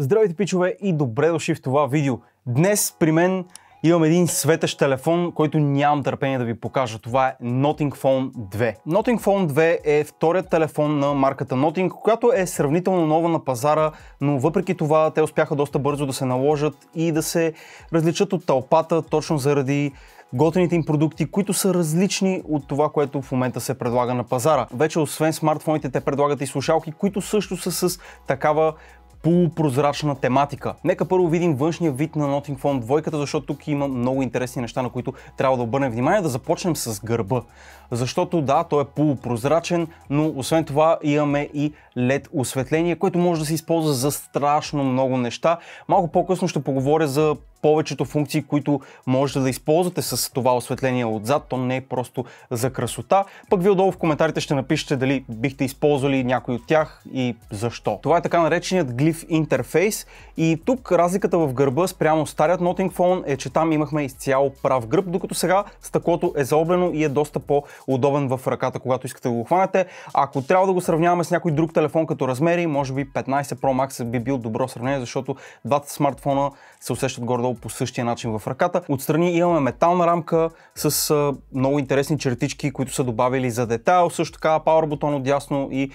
Здравейте пичове и добре дошли в това видео. Днес при мен имам един светещ телефон, който нямам търпение да ви покажа. Това е Nothing Phone 2. Nothing Phone 2 е вторият телефон на марката Nothing, която е сравнително нова на пазара, но въпреки това те успяха доста бързо да се наложат и да се различат от тълпата точно заради готените им продукти, които са различни от това, което в момента се предлага на пазара. Вече освен смартфоните, те предлагат и слушалки, които също са с такава полупрозрачна тематика. Нека първо видим външния вид на Nothing Phone двойката, защото тук има много интересни неща, на които трябва да обърнем внимание. Да започнем с гърба. Защото да, той е полупрозрачен, но освен това имаме и LED осветление, което може да се използва за страшно много неща. Малко по-късно ще поговоря за повечето функции, които можете да използвате с това осветление отзад. То не е просто за красота. Пък вие отдолу в коментарите ще напишете дали бихте използвали някой от тях и защо. Това е така нареченият глиф интерфейс и тук разликата в гърба спрямо старият Noting Phone е, че там имахме изцяло прав гръб, докато сега стъклото е заоблено и е доста по-удобен в ръката, когато искате да го хванете. Ако трябва да го сравняваме с някой друг телефон като размери, може би 15 Pro Max би бил добро сравнение, защото двата смартфона се усещат гордо горе-долу по същия начин в ръката. Отстрани имаме метална рамка с а, много интересни чертички, които са добавили за детайл, също така power бутон от дясно и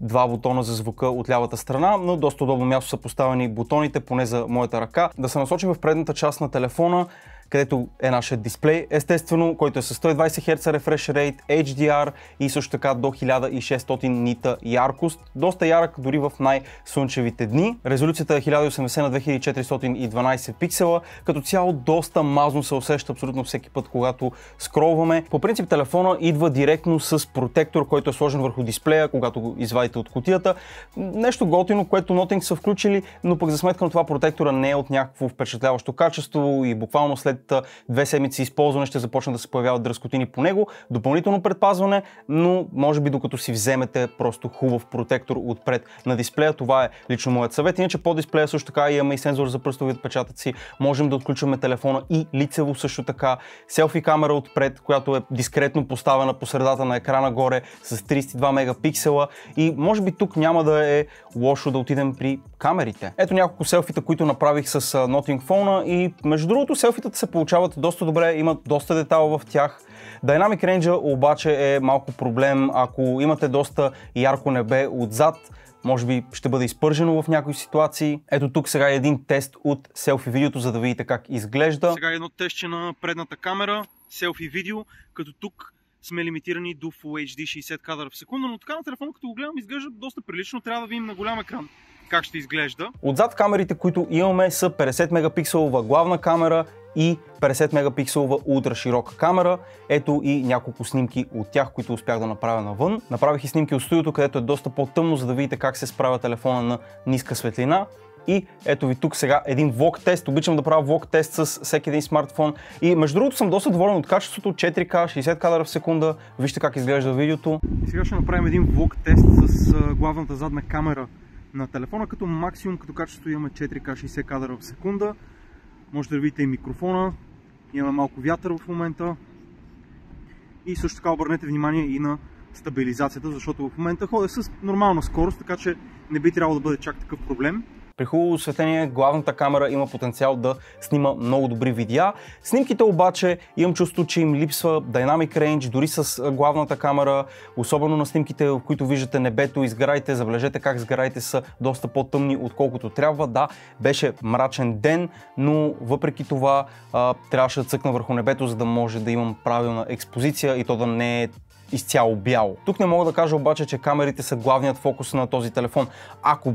два бутона за звука от лявата страна, но доста удобно място са поставени бутоните, поне за моята ръка. Да се насочим в предната част на телефона където е нашия дисплей, естествено, който е с 120 Hz refresh rate, HDR и също така до 1600 нита яркост. Доста ярък дори в най-слънчевите дни. Резолюцията е 1080 на 2412 пиксела. Като цяло доста мазно се усеща абсолютно всеки път, когато скролваме. По принцип телефона идва директно с протектор, който е сложен върху дисплея, когато го извадите от кутията. Нещо готино, което Notings са включили, но пък за сметка на това протектора не е от някакво впечатляващо качество и буквално след след две седмици използване ще започнат да се появяват дръскотини по него. Допълнително предпазване, но може би докато си вземете просто хубав протектор отпред на дисплея. Това е лично моят съвет. Иначе по дисплея също така имаме и сензор за пръстови отпечатъци. Можем да отключваме телефона и лицево също така. Селфи камера отпред, която е дискретно поставена по средата на екрана горе с 32 мегапиксела. И може би тук няма да е лошо да отидем при камерите. Ето няколко селфита, които направих с Nothing Phone и между другото селфитата се получават доста добре, имат доста детал в тях. Dynamic Range обаче е малко проблем, ако имате доста ярко небе отзад, може би ще бъде изпържено в някои ситуации. Ето тук сега е един тест от селфи видеото, за да видите как изглежда. Сега е едно тестче на предната камера, селфи видео, като тук сме лимитирани до Full HD 60 кадра в секунда, но така на телефона, като го гледам, изглежда доста прилично, трябва да видим на голям екран как ще изглежда. Отзад камерите, които имаме са 50 мегапикселова главна камера и 50 мегапикселова ултраширока камера. Ето и няколко снимки от тях, които успях да направя навън. Направих и снимки от студиото, където е доста по-тъмно, за да видите как се справя телефона на ниска светлина. И ето ви тук сега един влог тест. Обичам да правя влог тест с всеки един смартфон. И между другото съм доста доволен от качеството. 4K, 60 кадра в секунда. Вижте как изглежда видеото. И сега ще направим един влог тест с главната задна камера на телефона като максимум, като качество имаме 4K 60 кадра в секунда. Можете да видите и микрофона. Имаме малко вятър в момента. И също така обърнете внимание и на стабилизацията, защото в момента ходя с нормална скорост, така че не би трябвало да бъде чак такъв проблем. При хубаво осветление главната камера има потенциал да снима много добри видеа. Снимките обаче имам чувство, че им липсва Dynamic Range, дори с главната камера, особено на снимките, в които виждате небето и сградите. Забележете как сградите са доста по-тъмни, отколкото трябва. Да, беше мрачен ден, но въпреки това трябваше да цъкна върху небето, за да може да имам правилна експозиция и то да не е изцяло бяло. Тук не мога да кажа обаче, че камерите са главният фокус на този телефон. Ако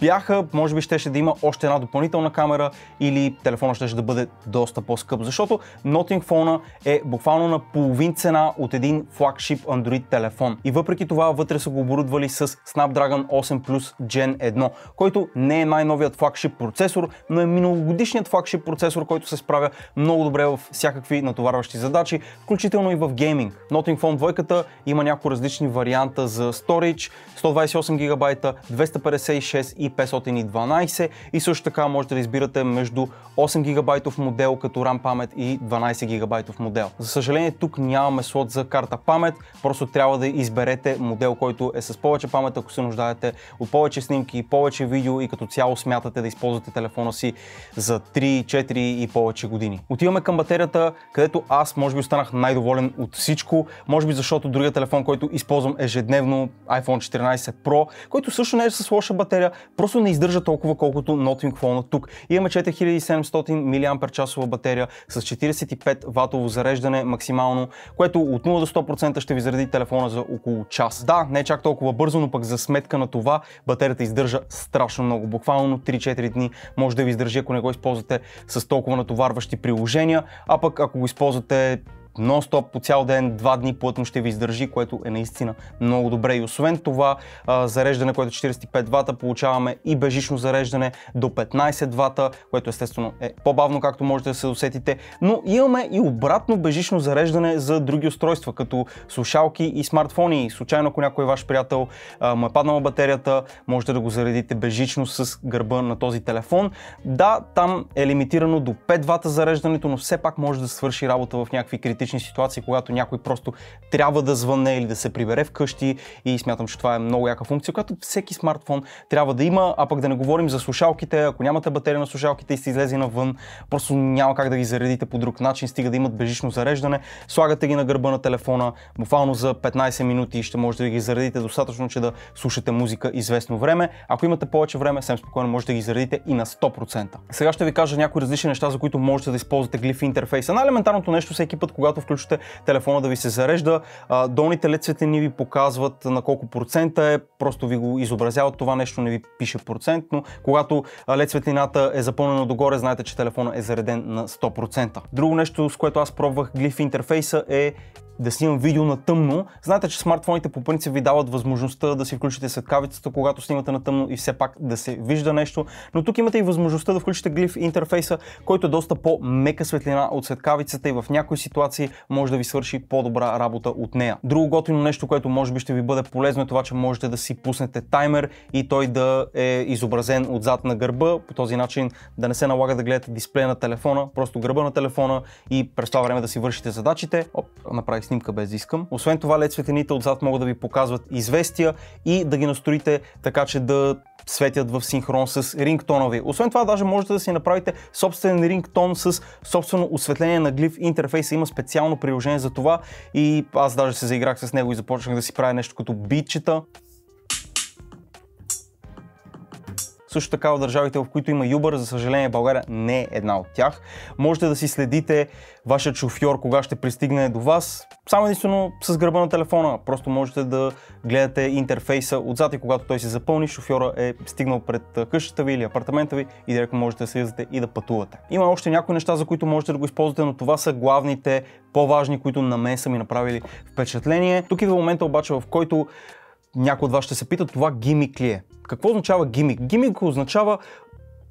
бяха, може би щеше да има още една допълнителна камера или телефона щеше да бъде доста по-скъп, защото Nothing Phone е буквално на половин цена от един флагшип Android телефон. И въпреки това вътре са го оборудвали с Snapdragon 8 Plus Gen 1, който не е най-новият флагшип процесор, но е миналогодишният флагшип процесор, който се справя много добре в всякакви натоварващи задачи, включително и в гейминг. Nothing Phone 2 има няколко различни варианта за Storage 128 гигабайта, 256 6 и 512 и също така можете да избирате между 8 ГБ модел като RAM памет и 12 ГБ модел. За съжаление тук нямаме слот за карта памет, просто трябва да изберете модел, който е с повече памет, ако се нуждаете от повече снимки, повече видео и като цяло смятате да използвате телефона си за 3, 4 и повече години. Отиваме към батерията, където аз може би останах най-доволен от всичко, може би защото другия телефон, който използвам ежедневно, iPhone 14 Pro, който също не е с лоша батерия, просто не издържа толкова колкото Nothing Phone тук. Имаме 4700 мАч батерия с 45 ватово зареждане максимално, което от 0 до 100% ще ви заради телефона за около час. Да, не е чак толкова бързо, но пък за сметка на това батерията издържа страшно много. Буквално 3-4 дни може да ви издържи, ако не го използвате с толкова натоварващи приложения, а пък ако го използвате нон-стоп по цял ден, два дни плътно ще ви издържи, което е наистина много добре. И освен това, а, зареждане, което е 45 вата, получаваме и бежично зареждане до 15 вата, което естествено е по-бавно, както можете да се усетите, но имаме и обратно бежично зареждане за други устройства, като слушалки и смартфони. Случайно, ако някой е ваш приятел а, му е паднала батерията, можете да го заредите бежично с гърба на този телефон. Да, там е лимитирано до 5 вата зареждането, но все пак може да свърши работа в някакви критични критични ситуации, когато някой просто трябва да звънне или да се прибере вкъщи и смятам, че това е много яка функция, която всеки смартфон трябва да има, а пък да не говорим за слушалките, ако нямате батерия на слушалките и сте излезе навън, просто няма как да ги заредите по друг начин, стига да имат бежично зареждане, слагате ги на гърба на телефона, буквално за 15 минути ще можете да ги заредите достатъчно, че да слушате музика известно време. Ако имате повече време, съвсем спокойно можете да ги заредите и на 100%. Сега ще ви кажа някои различни неща, за които можете да използвате глиф интерфейса. На елементарното нещо всеки път, когато когато включите телефона да ви се зарежда, а, долните лецвете ни ви показват на колко процента е, просто ви го изобразяват, това нещо не ви пише процент, но когато LED светлината е запълнена догоре, знаете, че телефона е зареден на 100%. Друго нещо, с което аз пробвах глиф интерфейса е да снимам видео на тъмно. Знаете, че смартфоните по принцип ви дават възможността да си включите светкавицата, когато снимате на тъмно и все пак да се вижда нещо. Но тук имате и възможността да включите глиф интерфейса, който е доста по-мека светлина от светкавицата и в някои ситуации може да ви свърши по-добра работа от нея. Друго готино нещо, което може би ще ви бъде полезно е това, че можете да си пуснете таймер и той да е изобразен отзад на гърба. По този начин да не се налага да гледате дисплея на телефона, просто гърба на телефона и през това време да си вършите задачите. Оп, направих направих снимка без да искам. Освен това, LED светените отзад могат да ви показват известия и да ги настроите така, че да светят в синхрон с рингтона ви. Освен това, даже можете да си направите собствен рингтон с собствено осветление на глиф интерфейса. Има специално приложение за това и аз даже се заиграх с него и започнах да си правя нещо като битчета. също така в държавите, в които има Uber, за съжаление България не е една от тях. Можете да си следите вашия шофьор кога ще пристигне до вас, само единствено с гърба на телефона. Просто можете да гледате интерфейса отзад и когато той се запълни, шофьора е стигнал пред къщата ви или апартамента ви и директно можете да слизате и да пътувате. Има още някои неща, за които можете да го използвате, но това са главните, по-важни, които на мен са ми направили впечатление. Тук идва момента обаче, в който някои от вас ще се питат това гимик ли е? Какво означава гимик? Гимик означава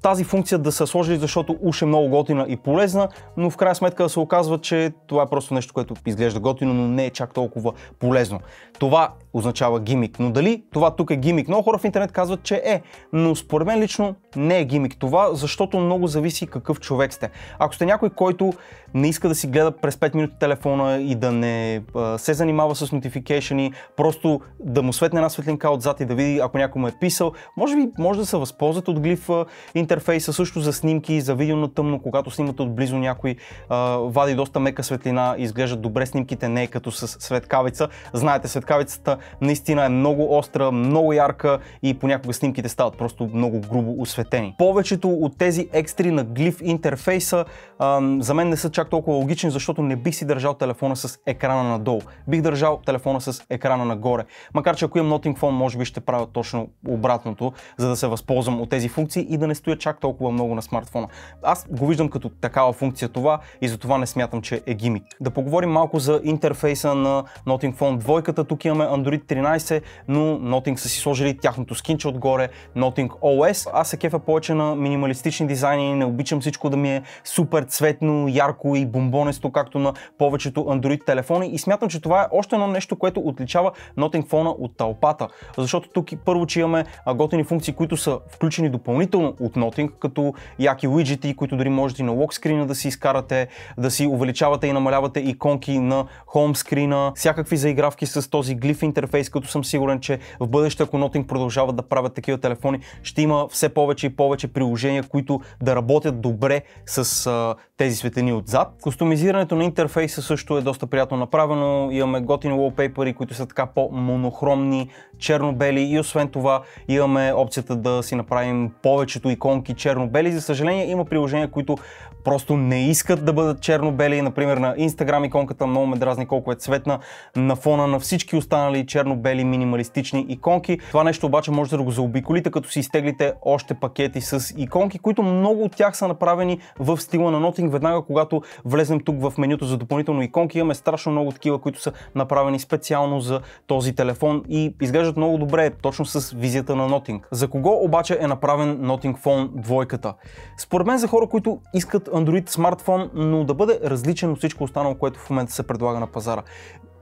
тази функция да се сложи защото уж е много готина и полезна, но в крайна сметка да се оказва, че това е просто нещо, което изглежда готино, но не е чак толкова полезно. Това означава гимик. Но дали това тук е гимик? Много хора в интернет казват, че е, но според мен лично не е гимик това, защото много зависи какъв човек сте. Ако сте някой, който не иска да си гледа през 5 минути телефона и да не се занимава с нотификейшени, просто да му светне една светлинка отзад и да види ако някой му е писал, може би може да се възползват от глиф интернет интерфейса също за снимки, за видео на тъмно, когато снимате отблизо някой, а, вади доста мека светлина, изглеждат добре снимките, не е като с светкавица. Знаете, светкавицата наистина е много остра, много ярка и понякога снимките стават просто много грубо осветени. Повечето от тези екстри на глиф интерфейса а, за мен не са чак толкова логични, защото не бих си държал телефона с екрана надолу. Бих държал телефона с екрана нагоре. Макар че ако имам Nothing Phone, може би ще правя точно обратното, за да се възползвам от тези функции и да не стоя чак толкова много на смартфона. Аз го виждам като такава функция това и затова не смятам, че е гимик. Да поговорим малко за интерфейса на Nothing Phone 2. Тук имаме Android 13, но Nothing са си сложили тяхното скинче отгоре, Nothing OS. Аз се кефа повече на минималистични дизайни, не обичам всичко да ми е супер цветно, ярко и бомбонесто, както на повечето Android телефони и смятам, че това е още едно нещо, което отличава Nothing Phone от тълпата. Защото тук първо, че имаме готини функции, които са включени допълнително от Nothing готин, като яки уиджети, които дори можете и на локскрина да си изкарате, да си увеличавате и намалявате иконки на хомскрина, всякакви заигравки с този глиф интерфейс, като съм сигурен, че в бъдеще, ако Notting продължават да правят такива телефони, ще има все повече и повече приложения, които да работят добре с а, тези светени отзад. Кустомизирането на интерфейса също е доста приятно направено. Имаме готини wallpaper, които са така по-монохромни, черно-бели и освен това имаме опцията да си направим повечето икони иконки черно-бели. За съжаление има приложения, които просто не искат да бъдат черно-бели. Например на Instagram иконката много ме дразни колко е цветна на фона на всички останали черно-бели минималистични иконки. Това нещо обаче можете да го заобиколите, като си изтеглите още пакети с иконки, които много от тях са направени в стила на Нотинг. Веднага когато влезем тук в менюто за допълнително иконки, имаме страшно много такива, които са направени специално за този телефон и изглеждат много добре, точно с визията на Нотинг. За кого обаче е направен нотинг фон? Двойката. Според мен за хора, които искат Android смартфон, но да бъде различен от всичко останало, което в момента се предлага на пазара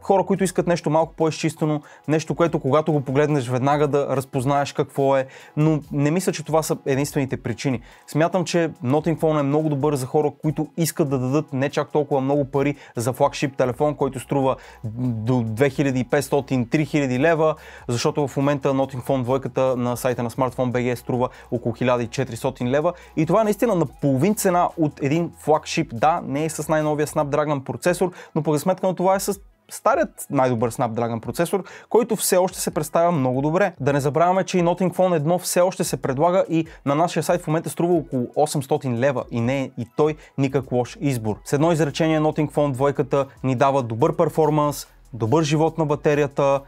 хора, които искат нещо малко по-изчистено, нещо, което когато го погледнеш веднага да разпознаеш какво е, но не мисля, че това са единствените причини. Смятам, че Nothing Phone е много добър за хора, които искат да дадат не чак толкова много пари за флагшип телефон, който струва до 2500-3000 лева, защото в момента Nothing Phone двойката на сайта на смартфон BG струва около 1400 лева и това е наистина на половин цена от един флагшип. Да, не е с най-новия Snapdragon процесор, но по сметка на това е с старият най-добър Snapdragon процесор, който все още се представя много добре. Да не забравяме, че и Notting Phone 1 все още се предлага и на нашия сайт в момента струва около 800 лева и не е и той никак лош избор. С едно изречение Notting Phone 2 ни дава добър перформанс, добър живот на батерията,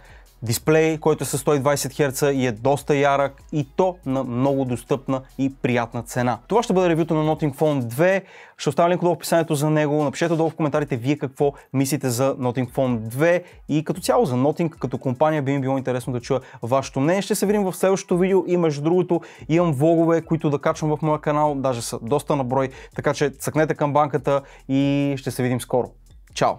дисплей, който е с 120 Hz и е доста ярък и то на много достъпна и приятна цена. Това ще бъде ревюто на Nothing Phone 2. Ще оставя линк долу в описанието за него. Напишете долу в коментарите вие какво мислите за Nothing Phone 2 и като цяло за Nothing като компания би ми било интересно да чуя вашето мнение. Ще се видим в следващото видео и между другото имам влогове, които да качвам в моя канал, даже са доста наброй, така че цъкнете към банката и ще се видим скоро. Чао!